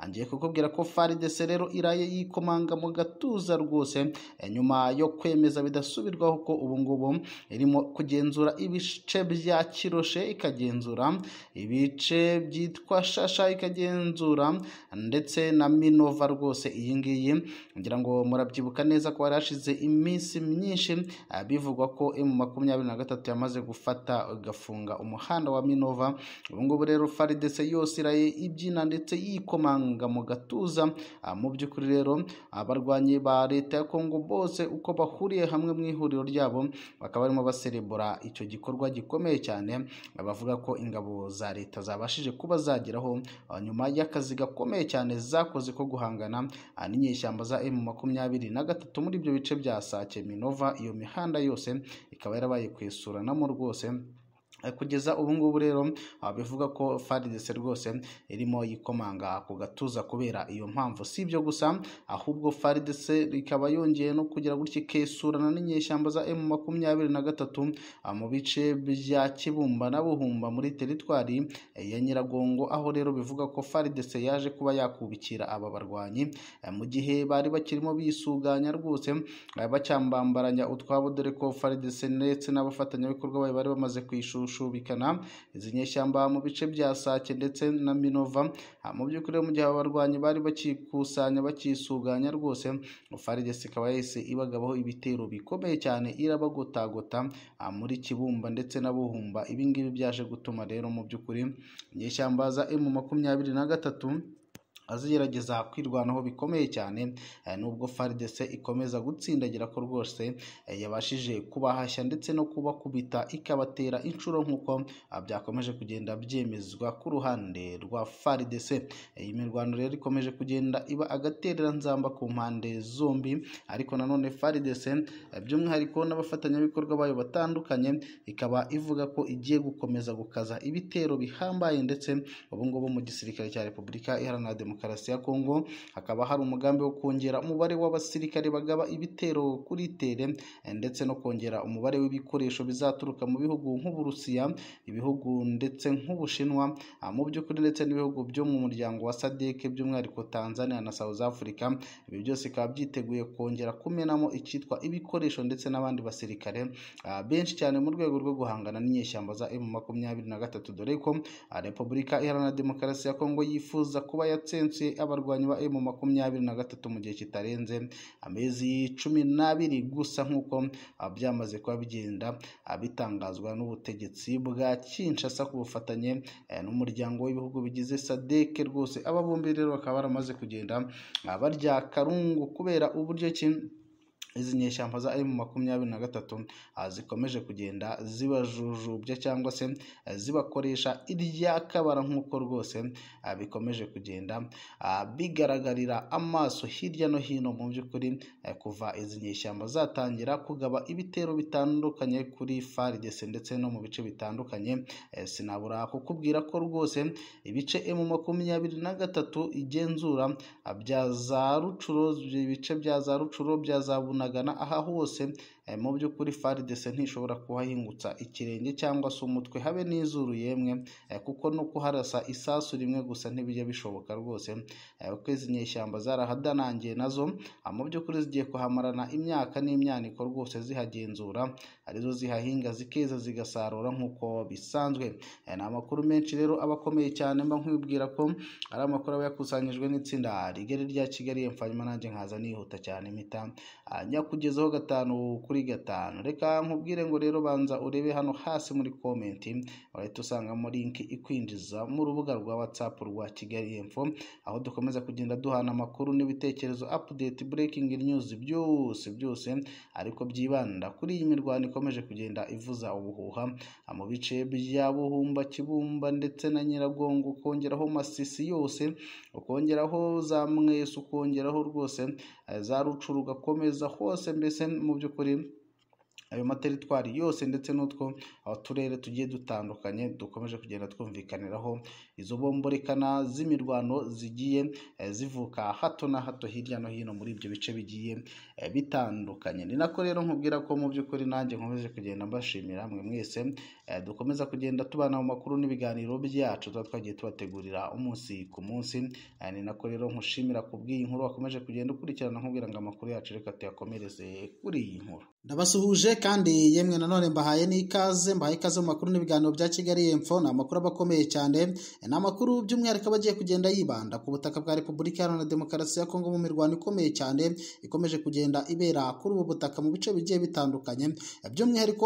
ngiye kukubwira ko faridese rero iraye yikomanga mu gatuza rwose e, nyuma yo kwemeza bidasubirwaho ko ubu ngubu irimo kugenzura ibice bya kiroshe ikagenzura ikagenzura ibice byitwa shasha ikagenzura ndetse na minova rwose iyi ngiyi kugira ngo murabyibuka neza ko hari hashize iminsi myinshi ah, bivugwa ko emu makumyabiri na gatatu yamaze gufata igafunga umuhanda wa minova ubu ngubu rero faridese yose iraye ibyina ndetse yikomanga mu gatuza ah, mu by'ukuri rero abarwanyi ba leta ya kongo bose uko bahuriye hamwe mu ihuriro ryabo bakaba barimo baserebura icyo gikorwa gikomeye cyane bavuga ko ko ingabo za leta zabashije kuba zageraho nyuma y'akazi gakomeye cyane zakoze ko guhangana n'inyeshyamba za emu makumyabiri na gatatu muri ibyo bice bya sake minova iyo mihanda yose ikaba yarabaye ku isurana rwose Eh, kugeza ubu ngubu rero bivuga ko farides rwose irimo yikomanga ku gatuza kubera iyo mpamvu si ibyo gusa ahubwo farides ikaba yongeye no kugira gutya ikesurana n'inyeshyamba za emu makumyabiri na gatatu ah, mu bice bya kibumba na buhumba muri teritwari eh, ya nyiragongo aho rero bivuga ko farides yaje kuba yakubikira aba barwanyi eh, mu gihe bari bakirimo bisuganya rwose bacyambambaranya utwabo dore ko farides ndetse n'abafatanyabikorwa bayo bari bamaze kwishyura gushubikana izi nyeshyamba mu bice bya Sake ndetse na Minova mu by'ukuri mu gihe abarwanyi bari bakikusanya bakisuganya rwose FARDC ikaba yahise ibagabaho ibitero bikomeye cyane irabagotagota muri Kibumba ndetse na Buhumba ibi byaje gutuma rero mu by'ukuri inyeshyamba za M makumyabiri na gatatu azigerageza kwirwanaho bikomeye cyane eh, nubwo FARDC ikomeza gutsindagira ko rwose eh, yabashije kubahashya ndetse no kubakubita ikabatera inshuro nk'uko ah, byakomeje kugenda byemezwa ku ruhande rwa FARDC eh, iyi mirwano rero ikomeje kugenda iba agatereranzamba ku mpande zombi ariko nanone FARDC by'umwihariko n'abafatanyabikorwa bayo batandukanye ikaba ivuga ko igiye gukomeza gukaza ibitero bihambaye ndetse ubu ngubu mu gisirikare cya Repubulika Iharanira Demokarasi Demokarasi ya Kongo hakaba hari umugambi wo kongera umubare w'abasirikare bagaba ibitero kuri tere eh, ndetse no kongera umubare w'ibikoresho bizaturuka mu bihugu nk'Uburusiya ibihugu ndetse nk'Ubushinwa ah, mu by'ukuri ndetse n'ibihugu byo mu muryango wa sadeke by'umwihariko Tanzania na South Africa ibi byose bikaba byiteguye kongera kumenamo icyitwa ibikoresho ndetse n'abandi basirikare ah, benshi cyane mu rwego rwo guhangana n'inyeshyamba za M makumyabiri na gatatu dore ko ah, Repubulika Iharanira Demokarasi ya Kongo yifuza kuba yatsinze uretse abarwanyi ba emu makumyabiri na gatatu mu gihe kitarenze amezi cumi n'abiri gusa nk'uko byamaze kuba bigenda bitangazwa n'ubutegetsi bwa Kinshasa ku bufatanye n'umuryango w'ibihugu bigize sadeke rwose aba bombi rero bakaba baramaze kugenda barya karungu kubera uburyo ki Izi nyeshyamba za emu makumyabiri na gatatu ah, zikomeje kugenda zibajujubya cyangwa se eh, zibakoresha irya kabara nk'uko rwose ah, bikomeje kugenda ah, bigaragarira amaso hirya no hino mu by'ukuri eh, kuva izi nyeshyamba zatangira kugaba ibitero bitandukanye kuri faridese ndetse no mu bice bitandukanye eh, sinabura kukubwira ko rwose ibice emu makumyabiri na gatatu igenzura bya za rucuro ibice bya za rucuro bya za buna kunagana aha hose Eh, mu by'ukuri faridese ntishobora kuhahingutsa ikirenge cyangwa se umutwe habe n'izuru yemwe eh, kuko no kuharasa isasu rimwe gusa ntibijya bishoboka rwose kuko eh, izi nyeshyamba zarahadanangiye nazo ah, mu by'ukuri zigiye kuhamarana imyaka n'imyaniko rwose zihagenzura arizo zihahinga zikeza zigasarura nk'uko bisanzwe ni amakuru menshi rero aba akomeye cyane mba nkwibwira ko ari amakuru aba yakusanyijwe n'itsinda rigari rya kigali mfanyuma nanjye nkaza nihuta cyane impita ah, kugezaho gatanu kuri kuri gatanu reka nkubwire ngo rero banza urebe hano hasi muri komenti urahita muri linki ikwinjiza mu rubuga rwa whatsapp rwa kigali info aho dukomeza kugenda duhana amakuru n'ibitekerezo update breaking news byose byose ariko byibanda kuri iyi mirwano ikomeje kugenda ivuza ubuhuha mu bice bya buhumba kibumba ndetse na nyiragongo ukongeraho masisi yose ukongeraho za mwese ukongeraho rwose eh, za rucuru ugakomeza hose mbese mu by'ukuri ayo materitwari yose ndetse n'utwo turere tugiye dutandukanye dukomeje kugenda twumvikaniraho izo bomborekana z'imirwano zigiye eh, zivuka hato na hato hirya no hino muri ibyo bice bigiye eh, bitandukanye ni nako rero nkubwira ko mu by'ukuri nanjye nkomeje kugenda mbashimira mwe mwese Eh, dukomeza kugenda tubana mu makuru n'ibiganiro byacu tuba twagiye tubategurira umunsi ku munsi eh, ni nako rero nkushimira ku bw'iyi nkuru wakomeje kugenda ukurikirana nkubwira ngo amakuru yacu reka tuyakomereze kuri iyi nkuru ndabasuhuje kandi yemwe nanone mbahaye n'ikaze mbahaye ikaze mu makuru n'ibiganiro bya kigali y'epfo ni amakuru aba akomeye cyane eh, ni amakuru by'umwihariko aba agiye kugenda yibanda ku butaka bwa repubulika iharanira demokarasi ya kongo mu mirwano ikomeye cyane ikomeje kugenda ibera kuri ubu butaka mu bice bigiye bitandukanye by'umwihariko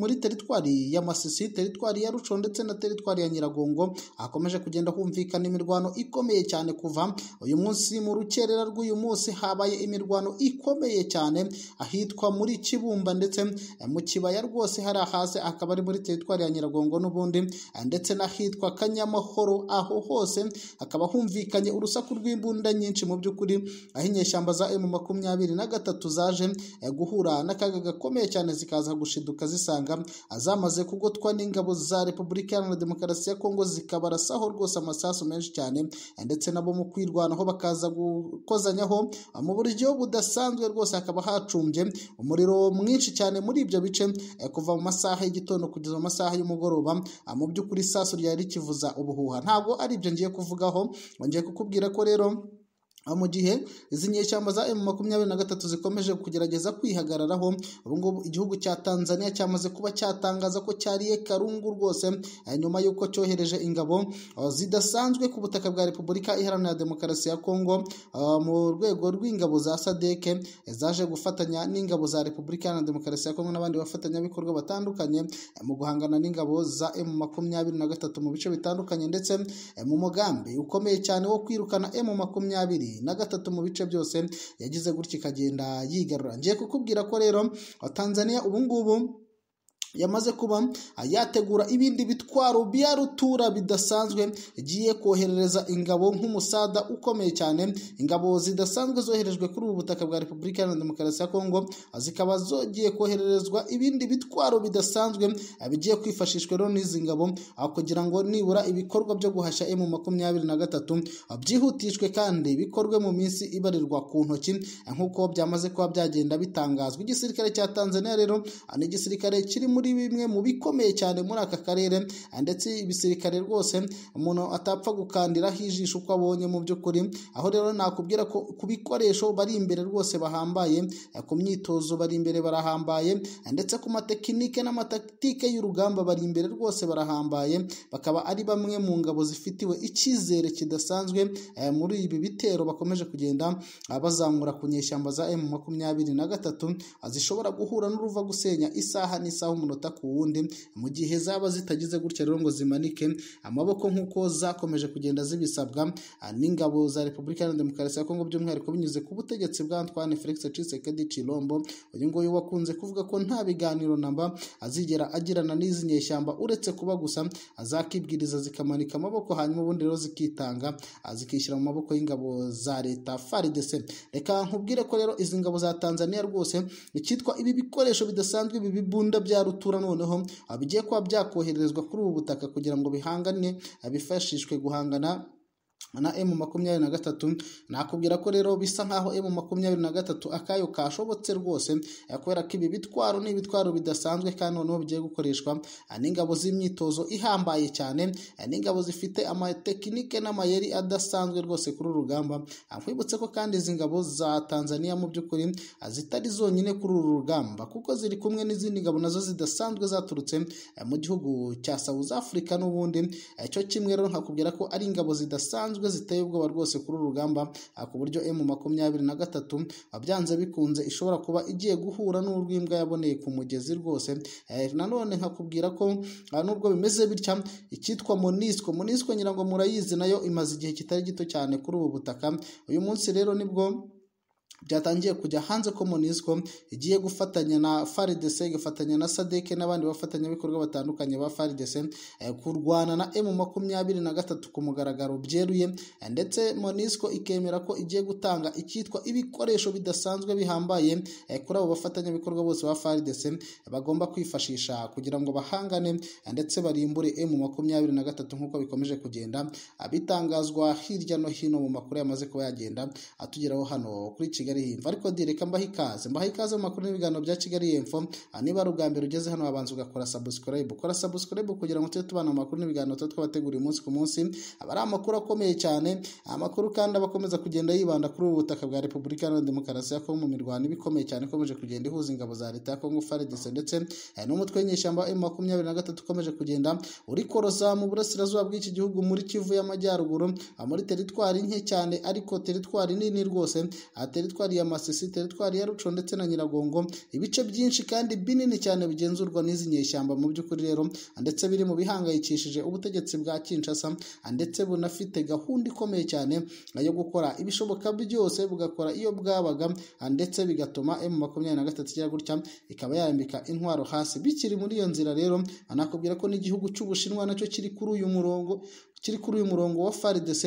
muri teritwari masisi teritwari ya ruco ndetse na teritwari ya nyiragongo hakomeje kugenda humvikana imirwano ikomeye cyane kuva uyu munsi mu rukerera rw'uyu munsi habaye imirwano ikomeye cyane ahitwa muri kibumba ndetse eh, mu kibaya rwose hari ahasi akaba ari muri teritwari ya nyiragongo n'ubundi eh, ndetse n'ahitwa kanyamahoro aho hose hakaba humvikanye urusaku rw'imbunda nyinshi mu by'ukuri aho inyeshyamba za emu makumyabiri na gatatu zaje eh, guhura n'akaga gakomeye cyane zikaza gushiduka zisanga zamaze kugotwa n'ingabo za repubulika iharanira demokarasi ya kongo zikabarasaho rwose amasasu menshi cyane ndetse nabo mu kwirwanaho bakaza gukozanyaho mu buryo budasanzwe rwose hakaba hacumbye umuriro mwinshi cyane muri ibyo bice eh, kuva mu masaha y'igitondo kugeza mu masaha y'umugoroba ah, mu by'ukuri isasu ryari rikivuza ubuhuha ntabwo ari ibyo ngiye kuvugaho ngiye kukubwira ko rero mu gihe izi nyeshyamba za emu makumyabiri na gatatu zikomeje kugerageza kwihagararaho ubu igihugu cya Tanzania cyamaze kuba cyatangaza ko cyariye karungu rwose eh, nyuma y'uko cyohereje ingabo eh, zidasanzwe ku butaka bwa repubulika iharanira demokarasi ya kongo eh, mu rwego rw'ingabo za sadeke zaje gufatanya n'ingabo za repubulika iharanira demokarasi ya kongo n'abandi bafatanyabikorwa batandukanye mu guhangana n'ingabo za emu makumyabiri na gatatu mu bice bitandukanye ndetse mu mugambi ukomeye cyane wo kwirukana emu makumyabiri na gatatu mu bice byose yagize gutya ikagenda yigarura ngiye kukubwira ko rero tanzania ubu ngubu yamaze kuba yategura ibindi bitwaro bya rutura bidasanzwe igiye koherereza ingabo nk'umusada ukomeye cyane ingabo zidasanzwe zoherejwe kuri ubu butaka bwa repubulika iharanira demokarasi ya kongo zikaba zogiye kohererezwa ibindi bitwaro bidasanzwe bigiye kwifashishwa rero n'izi ngabo kugira ngo nibura ibikorwa byo guhashya emu makumyabiri na gatatu byihutishwe kandi bikorwe mu minsi ibarirwa ku ntoki nk'uko byamaze kuba byagenda bitangazwa igisirikare cya tanzania rero ni igisirikare kirimo muri bimwe mu bikomeye cyane muri aka karere ndetse ibisirikare rwose umuntu atapfa gukandiraho ijisho uko abonye mu by'ukuri aho rero nakubwira ko ku bikoresho bari imbere rwose bahambaye ku myitozo bari imbere barahambaye ndetse ku matekinike n'amatakitike y'urugamba bari imbere rwose barahambaye bakaba ari bamwe mu ngabo zifitiwe icyizere kidasanzwe eh, muri ibi bitero bakomeje kugenda ah, bazamura ku nyeshyamba za emu makumyabiri na gatatu ah, zishobora guhura n'uruva gusenya isaha n'isaha umuntu umunota ku wundi mu gihe zaba zitagize gutya rero ngo zimanike amaboko nk'uko zakomeje kugenda zibisabwa ah, n'ingabo za repubulika ya demokarasi ya kongo by'umwihariko binyuze ku butegetsi bwa Antoine Felix Tshisekedi Chilombo uyu nguyu wakunze kuvuga ko nta biganiro namba azigera agirana n'izi nyeshyamba uretse kuba gusa azakibwiriza zikamanika amaboko hanyuma ubundi rero zikitanga ah, zikishyira mu maboko y'ingabo za leta FARDC reka nkubwire ko rero izi ngabo za Tanzania rwose icyitwa ibi bikoresho bidasanzwe ibi bibunda bya atura noneho bigiye kuba byakoherezwa kuri ubu butaka kugira ngo bihangane bifashishwe guhangana na emu makumyabiri na gatatu nakubwira ko rero bisa nkaho emu makumyabiri na gatatu akayo kashobotse rwose eh, kubera ko ibi bitwaro ni ibitwaro bidasanzwe kandi noneho bigiye gukoreshwa eh, n'ingabo z'imyitozo ihambaye cyane eh, n'ingabo zifite amatekinike n'amayeri adasanzwe rwose kuri uru rugamba nkwibutse ko kandi izi ngabo za tanzania mu by'ukuri zitari zonyine kuri uru rugamba kuko ziri kumwe n'izindi ngabo nazo zidasanzwe zaturutse mu gihugu cya south africa n'ubundi cyo kimwe rero nkakubwira ko ari ingabo zidasanzwe zisanzwe ziteye ubwoba rwose kuri uru rugamba ku buryo emu makumyabiri na gatatu byanze bikunze ishobora kuba igiye guhura n'urw'imbwa yaboneye ku mugezi rwose eh, nanone nkakubwira ko ah, nubwo bimeze bitya icyitwa monisco monisco nyirango murayizi nayo imaze igihe kitari gito cyane kuri ubu butaka uyu munsi rero nibwo byatangiye kujya hanze ko Monusco igiye gufatanya na FARDC igafatanya na SADC n'abandi bafatanyabikorwa batandukanye ba FARDC eh, kurwana na M makumyabiri na gatatu ku mugaragaro byeruye eh, ndetse Monusco ikemera ko igiye gutanga icyitwa ibikoresho bidasanzwe bihambaye eh, kuri abo bafatanyabikorwa bose ba FARDC bagomba kwifashisha kugira ngo bahangane ndetse barimbure M makumyabiri na gatatu nk'uko bikomeje kugenda bitangazwa hirya no hino mu makuru yamaze kuba yagenda atugeraho hano kuri Kigali Kigali Info ariko direka mbaha ikaze mbaha ikaze mu makuru n'ibiganiro bya Kigali Info ah, niba ari ubwa mbere ugeze hano wabanza ugakora subscribe ukora subscribe kugira ngo tujye tubana amakuru n'ibiganiro tuba twabategura umunsi ku munsi aba ari amakuru akomeye cyane amakuru kandi aba akomeza kugenda yibanda kuri ubu butaka bwa Repubulika Iharanira Demokarasi ya Kongo mu mirwano ibikomeye cyane ikomeje kugenda ihuza ingabo za leta ya Kongo FARDC ndetse eh, n'umutwe w'inyeshyamba na 23 ukomeje kugenda uri koroza mu burasirazuba bw'iki gihugu muri Kivu y'amajyaruguru ah, muri teritwari nke cyane ariko teritwari nini rwose ah, teritwari twariye amasisiteri twariye ruco ndetse na nyiragongo ibice byinshi kandi binini cyane bigenzurwa n'izi nyeshyamba mu by'ukuri rero ndetse biri mu bihangayikishije ubutegetsi bwa Kinshasa ndetse bunafite gahunda ikomeye cyane yo gukora ibishoboka byose bugakora iyo bwabaga ndetse bigatuma M makumyabiri na gatatu igera gutya ikaba yambika intwaro hasi bikiri muri iyo nzira rero anakubwira ko n'igihugu cy'ubushinwa nacyo kiri kuri uyu murongo kiri kuri uyu murongo wa FARDC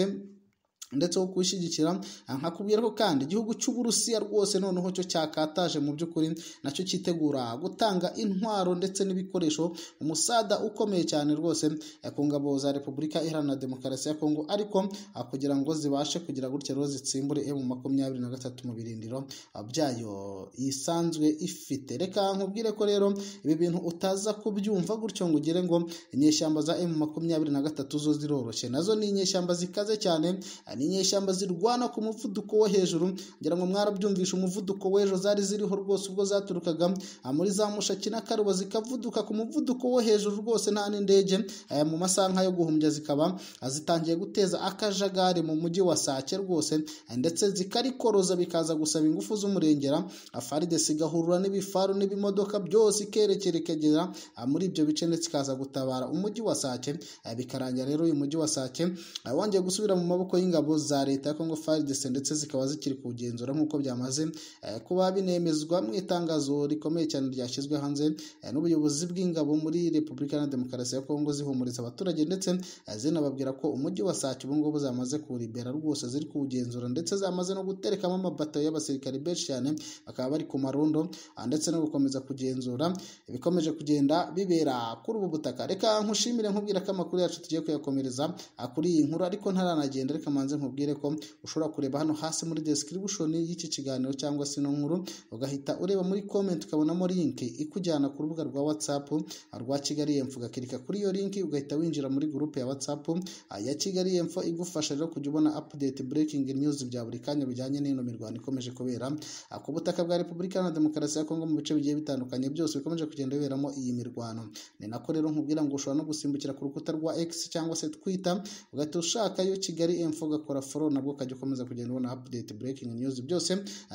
ndetse wo kuwishyigikira nkakubwira ko kandi igihugu cy'uburusiya rwose noneho cyo cyakataje mu by'ukuri nacyo cyitegura gutanga intwaro ndetse n'ibikoresho umusada ukomeye cyane rwose eh, ku ngabo za repubulika iharanira demokarasi ya kongo ariko ah, kugira ngo zibashe kugira gutya rero zitsimbure emu makumyabiri na gatatu mu birindiro ah, byayo yisanzwe ifite reka nkubwire ko rero ibi bintu utaza kubyumva gutyo ngo ugire ngo inyeshyamba za emu makumyabiri na gatatu zo ziroroshye nazo ni inyeshyamba zikaze cyane eh, ni inyeshyamba zirwana ku muvuduko wo hejuru ngira ngo mwarabyumvishe umuvuduko w'ejo zari ziriho rwose ubwo zaturukaga muri za mushaki na karuba zikavuduka ku muvuduko wo hejuru rwose nta n'indege mu masaha nk'ayo guhumbya zikaba zitangiye guteza akajagari mu mujyi wa sake rwose ndetse zikarikoroza bikaza gusaba ingufu z'umurengera faridesi igahurura n'ibifaru n'ibimodoka byose ikerekerekagera muri ibyo bice ndetse ikaza gutabara umujyi wa sake bikarangira rero uyu mujyi wa sake wongeye gusubira mu maboko y'ingabo ingabo za leta ya Congo FARDC ndetse zikaba zikiri kugenzura nk'uko byamaze eh, kuba binemezwa mu itangazo rikomeye cyane ryashyizwe hanze eh, n'ubuyobozi bw'ingabo muri Repubulika ya Demokarasi ya Kongo zihumuriza abaturage ndetse eh, zinababwira ko umujyi wa Sake ubu ngubu zamaze kuwuribera rwose ziri kuwugenzura ndetse zamaze no guterekamo amabato y'abasirikare benshi cyane bakaba bari ku marundo ndetse no gukomeza kugenzura ibikomeje kugenda bibera kuri ubu butaka reka nkushimire nkubwira ko amakuru yacu tugiye kuyakomereza kuri iyi nkuru ariko ntaranagenda reka manze nkubwire ko ushobora kureba hano hasi muri description y'iki kiganiro cyangwa se no nkuru ugahita ureba muri comment ukabonamo link ikujyana ku rubuga rwa WhatsApp rwa Kigali Info ugakirika kuri iyo link ugahita winjira muri group ya WhatsApp ah, ya Kigali Info igufasha rero kujya ubona update breaking news bya buri kanya bijyanye n'ino mirwano ikomeje kubera ah, ku butaka bwa Repubulika Iharanira Demokarasi ya Kongo mu bice bigiye bitandukanye byose bikomeje kugenda biberamo iyi mirwano ni nako rero nkubwira ngo ushobora no gusimbukira ku rukuta rwa X cyangwa se Twitter ugahita ushakayo Kigali Info ukora follow nabwo ukajya ukomeza kugenda ubona update breaking news byose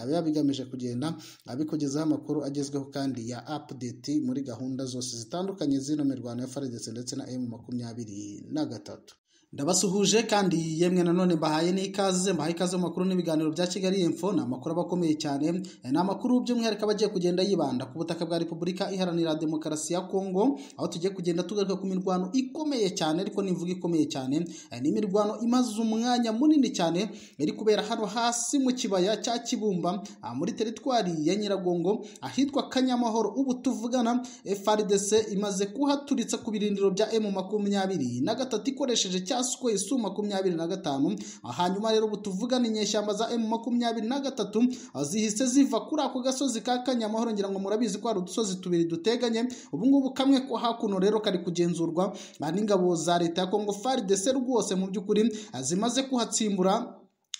biba bigamije kugenda abikugezaho amakuru agezweho kandi ya update muri gahunda zose zitandukanye zino mirwano ya faridese ndetse na emu makumyabiri na gatatu ndabasuhuje kandi yemwe nanone mbahaye n'ikaze mbahaye ikaze mu makuru n'ibiganiro bya kigali info ni amakuru aba akomeye cyane eh, ni amakuru by'umwihariko aba agiye kugenda yibanda ku butaka bwa repubulika iharanira demokarasi ya kongo aho tugiye kugenda tugaruka ku mirwano ikomeye cyane ariko n'imvugo ikomeye cyane eh, ni imirwano imaze umwanya munini cyane iri kubera hano hasi mu kibaya cya kibumba ah, muri teritwari ya nyiragongo ahitwa kanyamahoro ubu tuvugana frdc imaze kuhaturitsa ku birindiro bya m makumyabiri na gatatu ikoresheje cyane cya Su makumyabiri na gatanu hanyuma rero ubu tuvugana inyeshyamba za M makumyabiri na gatatu zihise ziva kuri ako gasozi ka Kanyamahoro ngira ngo murabizi ko hari udusozi tubiri duteganye ubu ngubu kamwe ko hakuno rero kari kugenzurwa n'ingabo za leta ya Kongo FARDC rwose mu by'ukuri zimaze kuhatsimbura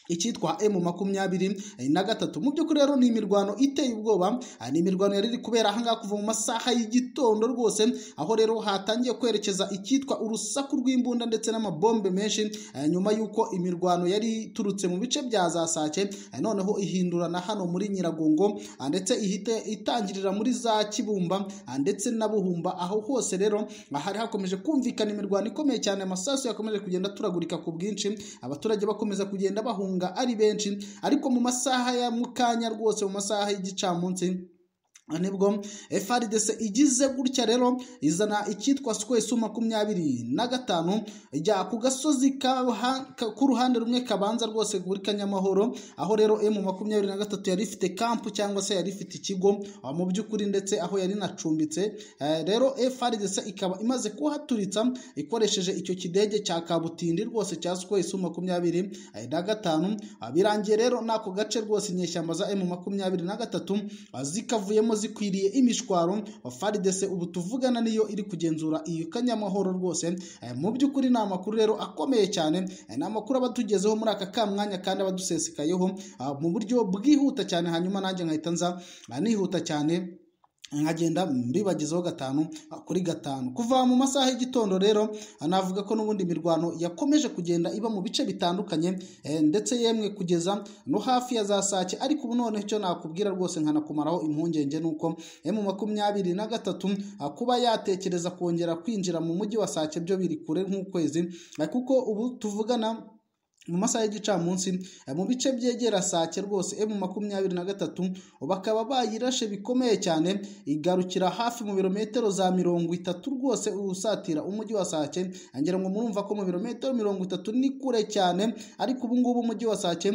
icyitwa emu makumyabiri eh, na gatatu mu by'ukuri rero ni imirwano iteye ubwoba eh, ni imirwano yari iri kubera ahangaha kuva mu masaha y'igitondo rwose aho rero hatangiye kwerekeza icyitwa urusaku rw'imbunda ndetse n'amabombe menshi eh, nyuma y'uko imirwano yari iturutse mu bice bya za sake noneho ihindurana hano muri nyiragongo ndetse ihite itangirira muri za kibumba ndetse na buhumba aho hose rero hari hakomeje kumvikana imirwano ikomeye cyane amasasu yakomeje kugenda aturagurika ku bwinshi abaturage bakomeza kugenda bahunga inkunga ari benshi ariko mu masaha ya mukanya rwose mu masaha y'igicamunsi nibwo FRDC igize gutya rero izana icyitwa sikwesu makumyabiri na gatanu ijya ku gasozi k'uruhande rumwe kabanza rwose kuri kanyamahoro aho rero emu makumyabiri na gatatu yari ifite kampu cyangwa se yari ifite ikigo mu by'ukuri ndetse aho yari inacumbitse eh, rero FRDC ikaba imaze kuhaturitsa ikoresheje icyo kidege cya kabutindi rwose cya sikwesu makumyabiri eh, na gatanu birangiye rero n'ako gace rwose inyeshyamba za emu makumyabiri na gatatu zikavuyemo zikwiriye imishwaro faridese ubu tuvugana niyo iri kugenzura iyo kanyamahoro rwose eh, mu by'ukuri ni amakuru rero akomeye cyane eh, ni amakuru aba atugezeho muri aka kamwanya kandi aba adusesekayeho ah, mu buryo bwihuta cyane hanyuma nanjye nkahita nza ah, nihuta cyane nkagenda mbibagezaho gatanu kuri gatanu kuva mu masaha y'igitondo rero anavuga ko n'ubundi mirwano yakomeje kugenda iba mu bice bitandukanye eh, ndetse yemwe kugeza no hafi ya za sake ariko ubu none icyo nakubwira rwose nkanakumaraho impungenge ni uko emu eh, makumyabiri na gatatu ah, kuba yatekereza kongera kwinjira mu mujyi wa sake byo biri kure nk'ukwezi eh, kuko ubu tuvugana mu masaha y'igicamunsi eh, mu bice byegera sake rwose emu eh, makumyabiri na gatatu bakaba bayirashe bikomeye cyane igarukira hafi mu birometero za mirongo itatu rwose usatira umujyi wa sake eh, ngira ngo murumva ko mu birometero mirongo itatu ni kure cyane ariko ubu ngubu umujyi wa sake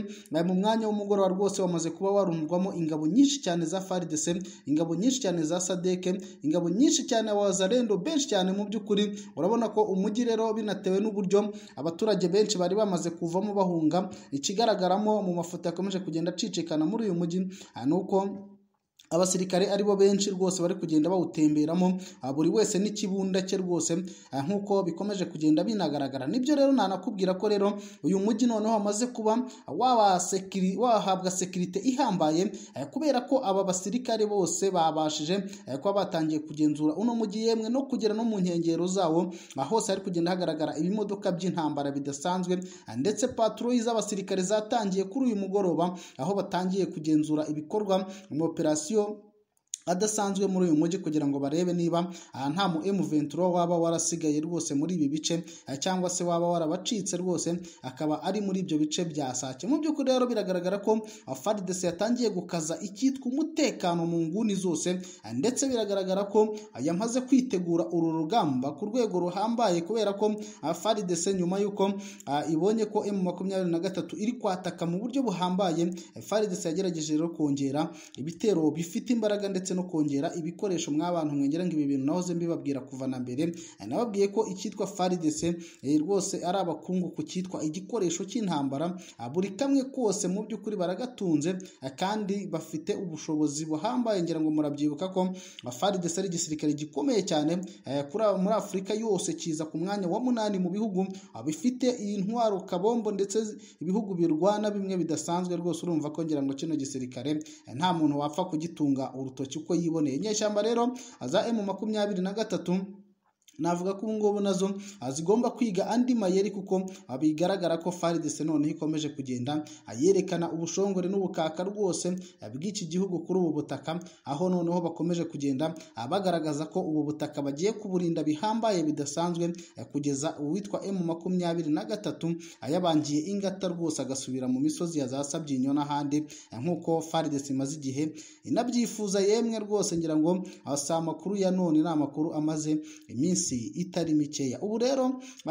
mu mwanya w'umugoroba rwose wamaze kuba warundwamo ingabo nyinshi cyane za faridese ingabo nyinshi cyane za sadeke ingabo nyinshi cyane wazarendo benshi cyane mu by'ukuri urabona ko umujyi rero binatewe n'uburyo abaturage benshi bari bamaze kuva bahunga ikigaragaramo mu mafoto yakomeje kugenda acicikana muri uyu mujyi ni uko abasirikare ari bo benshi rwose bari kugenda bawutemberamo ah, buri wese n'ikibunda cye rwose ah, nk'uko bikomeje kugenda binagaragara nibyo rero nanakubwira ko rero uyu mujyi noneho wamaze kuba ah, wahabwa sekirite ihambaye kubera ko aba basirikare bose babashije kuba batangiye kugenzura uno mujyi yemwe no kugera no mu nkengero zawo hose hari kugenda hagaragara ibimodoka by'intambara bidasanzwe ndetse patrouille z'abasirikare zatangiye kuri uyu mugoroba aho batangiye kugenzura ibikorwa mu operasiyo Gracias. adasanzwe muri uyu mujyi kugira ngo barebe niba nta mu M23 waba warasigaye rwose muri ibi bice eh, cyangwa se waba warabacitse rwose akaba ari muri ibyo bice bya Sake mu by'ukuri rero biragaragara ko FARDC yatangiye gukaza icyitwa umutekano mu nguni zose eh, ndetse biragaragara ko eh, yamaze kwitegura uru rugamba ku rwego ruhambaye kubera ko FARDC nyuma y'uko ibonye ko makumyabiri na gatatu iri kwataka mu buryo buhambaye FARDC yagerageje rero kongera ibitero bifite imbaraga ndetse ndetse no kongera ibikoresho mw'abantu mwongera ngo ibi bintu nahoze mbibabwira kuva na mbere eh, nababwiye ko icyitwa faridese eh, rwose ari abakungu ku cyitwa igikoresho cy'intambara ah, buri kamwe kose mu by'ukuri baragatunze eh, kandi bafite ubushobozi buhambaye ngira ngo murabyibuka ko ah, faridese ari igisirikare gikomeye cyane muri afurika yose kiza ku mwanya wa munani mu bihugu ah, bifite intwaro kabombo ndetse ibihugu birwana bimwe bidasanzwe rwose urumva ko ngira ngo kino gisirikare nta muntu wapfa kugitunga urutoki uko yiboneye inyeshyamba rero za emu makumyabiri na gatatu navuga ko ubu ngubu nazo zigomba kwiga andi mayeri kuko bigaragara ko FARDC noneho ikomeje kugenda yerekana ubushongore n'ubukaka rwose bw'iki gihugu kuri ubu butaka aho noneho bakomeje kugenda bagaragaza ko ubu butaka bagiye kuburinda bihambaye bidasanzwe kugeza uwitwa M makumyabiri na gatatu yabangiye ingata rwose agasubira mu misozi ya za Sabyinyo n'ahandi nk'uko FARDC imaze igihe inabyifuza yemwe rwose ngira ngo si amakuru ya none ni amakuru amaze iminsi minsi itari mikeya ubu rero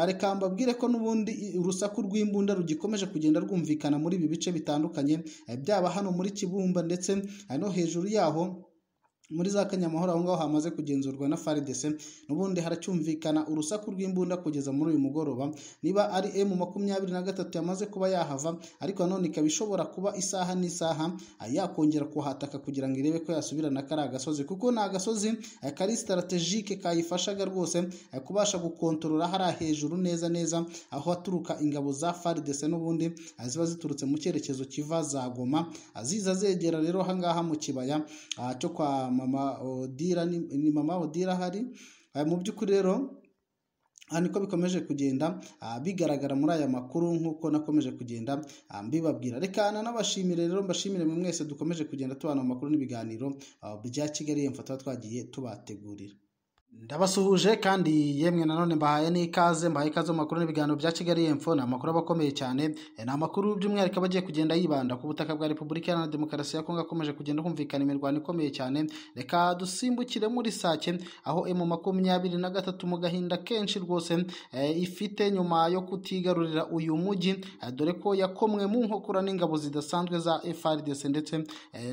reka mbabwire ko n'ubundi urusaku rw'imbunda rugikomeje kugenda rwumvikana muri ibi bice bitandukanye eh, byaba hano muri kibumba ndetse eh, no hejuru yaho muri za Kanyamahoro aho ngaho hamaze kugenzurwa na FARDC n'ubundi haracyumvikana urusaku rw'imbunda kugeza muri uyu mugoroba niba ari M makumyabiri na gatatu yamaze kuba yahava ariko nanone ikaba ishobora kuba isaha n'isaha yakongera kuhataka kugira ngo irebe ko yasubirana kari agasozi kuko ni agasozi kari strategike kayifashaga rwose kubasha gukontorora hariya hejuru neza neza aho haturuka ingabo za FARDC n'ubundi ziba ziturutse mu cyerekezo kiva za Goma ziza zegera rero ahangaha mu kibaya ah, cyo kwa mama odira ni mama odira ahari mu by'ukuri rero aha niko bikomeje kugenda bigaragara muri aya makuru nk'uko nakomeje kugenda mbibabwira reka nanabashimire rero mbashimire mwe mwese dukomeje kugenda tubana mu makuru n'ibiganiro bya kigali mfa tuba twagiye tubategurira ndabasuhuje kandi yemwe nanone mbahaye n'ikaze mbahaye ikaze mu makuru n'ibiganiro bya kigali y'epfo ni amakuru aba akomeye cyane eh, ni amakuru by'umwihariko aba agiye kugenda yibanda ku butaka bwa repubulika iharanira demokarasi ya kongo akomeje kugenda humvikana imirwano ikomeye cyane reka dusimbukire muri sake aho emu eh, makumyabiri na gatatu mu gahinda kenshi rwose eh, ifite nyuma yo kutigarurira uyu mujyi dore ko yakomwe mu nkokora n'ingabo zidasanzwe za FARDC ndetse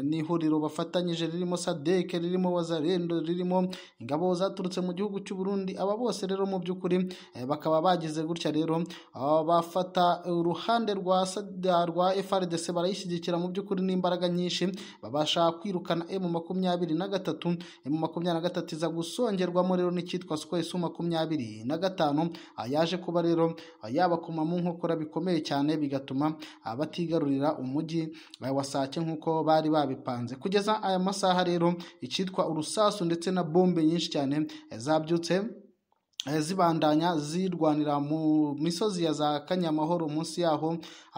n'ihuriro bafatanyije ririmo sadeke ririmo wazarendo ririmo ingabo zaturutse baturutse mu gihugu cy'u Burundi aba bose rero mu by'ukuri eh, bakaba bagize gutya rero bafata uruhande rwa rwa FRDC barayishyigikira mu by'ukuri n'imbaraga nyinshi babasha kwirukana e M makumyabiri na gatatu e M makumyabiri na gatatu iza gusongerwamo rero n'icyitwa Sukwesi makumyabiri na gatanu ah, yaje kuba rero ah, yabakoma mu nkokora bikomeye cyane bigatuma ah, batigarurira umujyi wa Sake nk'uko bari babipanze kugeza aya masaha rero icyitwa urusasu ndetse na bombe nyinshi cyane zabyutse eh, zibandanya zirwanira mu misozi ya za Kanyamahoro munsi yaho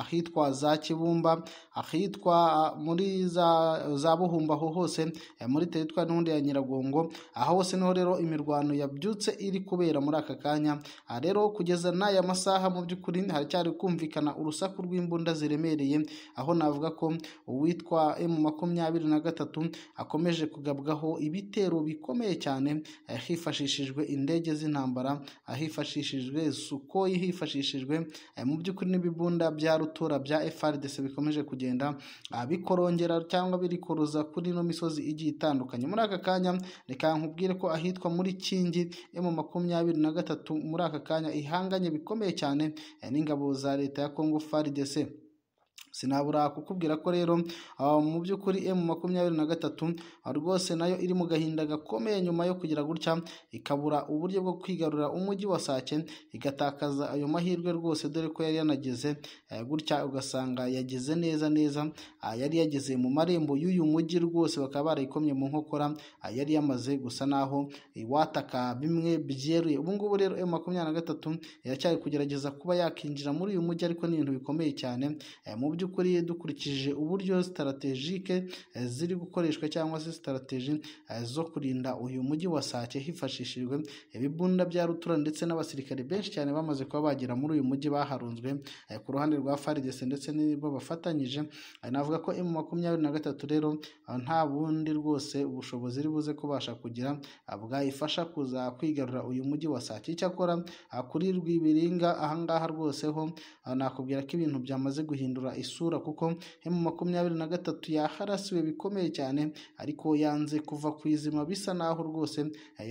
ahitwa za Kibumba ahitwa ah, muri za buhumba aho hose eh, muri teritwari n'undi ya nyiragongo aho hose niho rero imirwano yabyutse iri kubera muri aka kanya ah, rero kugeza n'aya masaha mu by'ukuri haracyari kumvikana urusaku rw'imbunda ziremereye aho navuga ko uwitwa emu makumyabiri na gatatu akomeje kugabwaho ibitero bikomeye cyane eh, hifashishijwe indege z'intambara ah, hifashishijwe sukoyi hifashishijwe eh, mu by'ukuri n'ibibunda bya rutura bya frdc bikomeje kugira kugenda ah, bikorongera cyangwa birikuruza kuri ino misozi igiye itandukanye muri aka kanya reka nkubwire ko ahitwa muri kingi emu makumyabiri na gatatu muri aka kanya ihanganye bikomeye cyane eh, n'ingabo za leta ya kongo faridese sinabura kukubwira ko rero mu by'ukuri emu makumyabiri na gatatu rwose nayo iri mu gahinda gakomeye nyuma yo kugira gutya ikabura uburyo bwo kwigarura umujyi wa sake igatakaza ayo mahirwe rwose dore ko yari yanageze eh, gutya ugasanga yageze neza neza ah, yari yageze mu marembo y'uyu mujyi rwose bakaba barayikomye mu nkokora ah, yari yamaze gusa naho iwataka bimwe byeruye ubu ngubu rero emu makumyabiri na gatatu iracyari kugerageza kuba yakinjira muri uyu mujyi ariko ni ibintu bikomeye cyane eh, mu by'ukuri by'ukuri dukurikije uburyo sitaratejike eh, ziri gukoreshwa cyangwa se sitarategi eh, zo kurinda uyu mujyi wa Sake hifashishijwe ibibunda bya rutura ndetse n'abasirikare benshi cyane bamaze kuba bagera muri uyu mujyi baharunzwe eh, ku ruhande rwa faridese ndetse n'ibo bafatanyije navuga ko emu makumyabiri na gatatu rero nta bundi rwose ubushobozi iri buze kubasha kugira bwayifasha kuza kwigarura uyu mujyi wa Sake icyakora kuri Rwibiringa ahangaha rwose ho nakubwira ko ibintu byamaze guhindura isura isura kuko emu makumyabiri na gatatu yaharasiwe bikomeye cyane ariko yanze kuva ku izima bisa naho rwose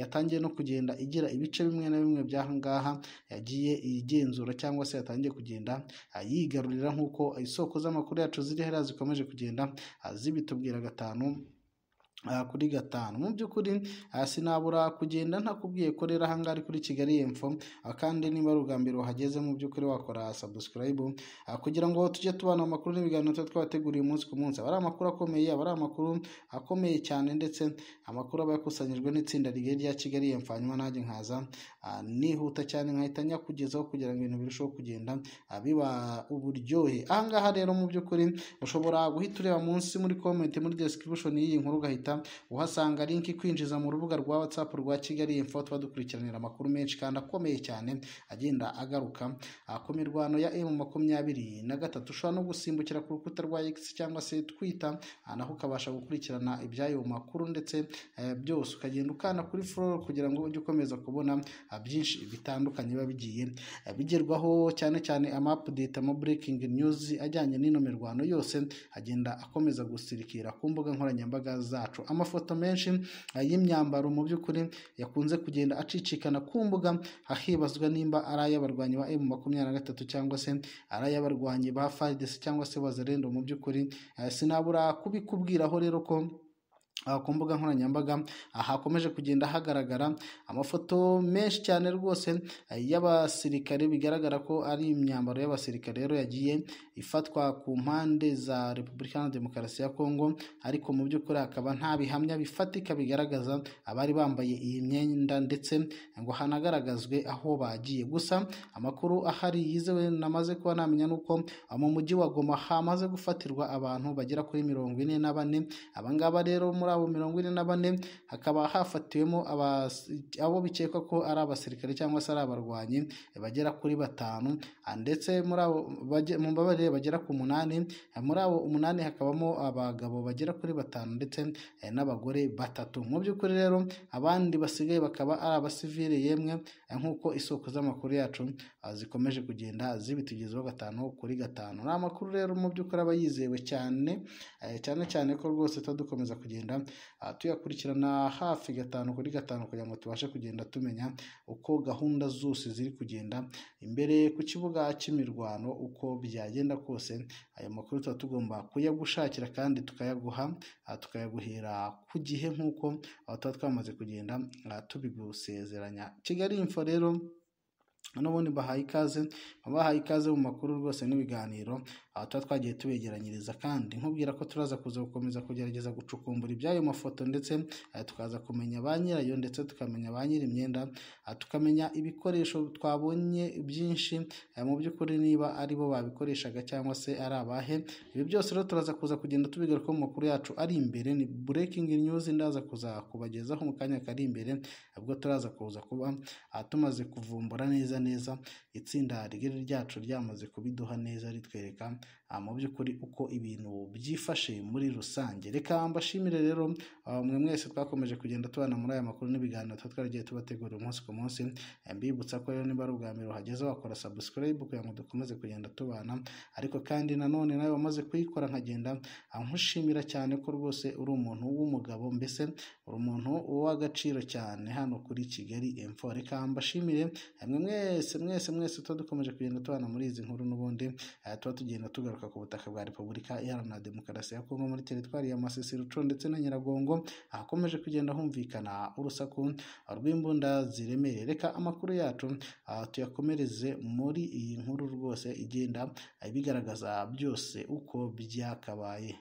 yatangiye no kugenda igira ibice bimwe na bimwe by'aha ngaha yagiye igenzura cyangwa se yatangiye kugenda yigarurira nk'uko isoko z'amakuru yacu ziri hariya zikomeje kugenda zibitubwira gatanu kuri gatanu mu by'ukuri sinabura kugenda ntakubwiye ko rero ahangaha kuri kigali info kandi niba ari ubwa mbere mu by'ukuri wakora subscribe kugira ngo tujye tubana amakuru n'ibiganiro tuba twateguriye umunsi ku munsi aba ari amakuru akomeye aba ari amakuru akomeye cyane ndetse amakuru aba yakusanyijwe n'itsinda rigari rya kigali info hanyuma nanjye nkaza nihuta cyane nkahita nyakugezaho kugira ngo ibintu birusheho kugenda biba uburyohe ahangaha rero mu by'ukuri ushobora guhita ureba munsi muri komenti muri description y'iyi nkuru ugahita leta uhasanga linki kwinjiza mu rubuga rwa watsapu rwa kigali info tuba dukurikiranira amakuru menshi kandi akomeye cyane agenda agaruka ku mirwano ya emu makumyabiri na gatatu ushobora no gusimbukira ku rukuta rwa egisi cyangwa se twita naho ukabasha gukurikirana iby'ayo makuru ndetse eh, byose ukagenda ukanda kuri furoro kugira ngo ujye ukomeza kubona eh, byinshi bitandukanye biba bigiye eh, bigerwaho cyane cyane amapudeti amaburekingi nyuzi ajyanye n'ino mirwano yose agenda akomeza gusirikira ku mbuga nkoranyambaga zacu wacu amafoto menshi eh, y'imyambaro mu by'ukuri yakunze kugenda acicikana ku mbuga hahibazwa nimba ari ay'abarwanyi ba emu makumyabiri na gatatu cyangwa se ari ay'abarwanyi ba faridesi cyangwa se bazerendo mu by'ukuri eh, sinabura kubikubwiraho rero ko ku mbuga nkoranyambaga hakomeje kugenda hagaragara amafoto menshi cyane rwose y'abasirikare bigaragara ko ari imyambaro y'abasirikare rero yagiye ifatwa ku mpande za repubulika iharanira demokarasi ya kongo ariko mu by'ukuri hakaba nta bihamya bifatika bigaragaza abari bambaye iyi myenda ndetse ngo hanagaragazwe aho bagiye gusa amakuru ahari yizewe namaze kuba namenya ni uko mu mujyi wa goma hamaze gufatirwa abantu bagera kuri mirongo ine na bane abangaba rero muri muri abo mirongo ine na bane hakaba hafatiwemo abo bikekwa ko ari abasirikare cyangwa se ari abarwanyi bagera kuri batanu ah, ndetse muri abo mu mbabare bagera ku munani ah, muri abo umunani hakabamo abagabo bagera kuri batanu ndetse eh, n'abagore batatu mu by'ukuri rero abandi basigaye bakaba ari abasivili yemwe nk'uko isoko z'amakuru yacu ah, zikomeje kugenda zibitugezaho gatanu kuri gatanu ni amakuru rero mu by'ukuri aba yizewe cyane eh, cyane cyane ko rwose tuba dukomeza kugenda ah, tuyakurikirana hafi gatanu kuri gatanu kugira ngo tubashe kugenda tumenya uko gahunda zose ziri kugenda imbere ku kibuga cy'imirwano uko byagenda kose ayo makuru tuba tugomba kuyagushakira kandi tukayaguha ah, tukayaguhera ku gihe nk'uko aho tuba twamaze kugenda ah, tubigusezeranya kigali info rero n'ubundi bahaye ikaze babahaye ikaze mu makuru rwose n'ibiganiro aho tuba twagiye tubegeranyiriza kandi nkubwira ko turaza kuza gukomeza kugerageza gucukumbura iby'ayo mafoto ndetse tukaza kumenya ba nyirayo ndetse tukamenya ba nyiri imyenda tukamenya ibikoresho twabonye byinshi eh, mu by'ukuri niba ari bo babikoreshaga cyangwa se ari abahe ibi byose rero turaza kuza kugenda ko mu makuru yacu ari imbere ni burekingi nyuzi ndaza kuza kubagezaho mu kanya kari imbere ubwo turaza kuza kuba tumaze kuvumbura neza neza itsinda rigari ryacu ryamaze kubiduha neza ritwereka ah, mu by'ukuri uko ibintu byifashe muri rusange reka mbashimire rero mwe ah, mwese twakomeje kugenda tubana muri aya makuru n'ibiganiro tuba twaragiye tubategura umunsi ku munsi eh, mbibutsa ko rero niba ari ubwa mbere uhageze wakora subscribe kugira ngo dukomeze kugenda tubana ariko kandi nanone nawe wamaze kuyikora nkagenda ah, nkushimira cyane ko rwose uri umuntu w'umugabo mbese uri umuntu w'agaciro cyane hano kuri Kigali info reka mbashimire eh, mwe mwese mwese mwese tuba dukomeje kugenda tubana muri izi nkuru n'ubundi eh, tuba tugenda tugaruka ku butaka bwa repubulika iharanira demokarasi ya kongo muri teritwari ya masisi ndetse na nyiragongo ahakomeje kugenda humvikana urusaku rw'imbunda ziremereye reka amakuru yacu ah, tuyakomereze muri iyi nkuru rwose igenda eh, ibigaragaza byose uko byakabaye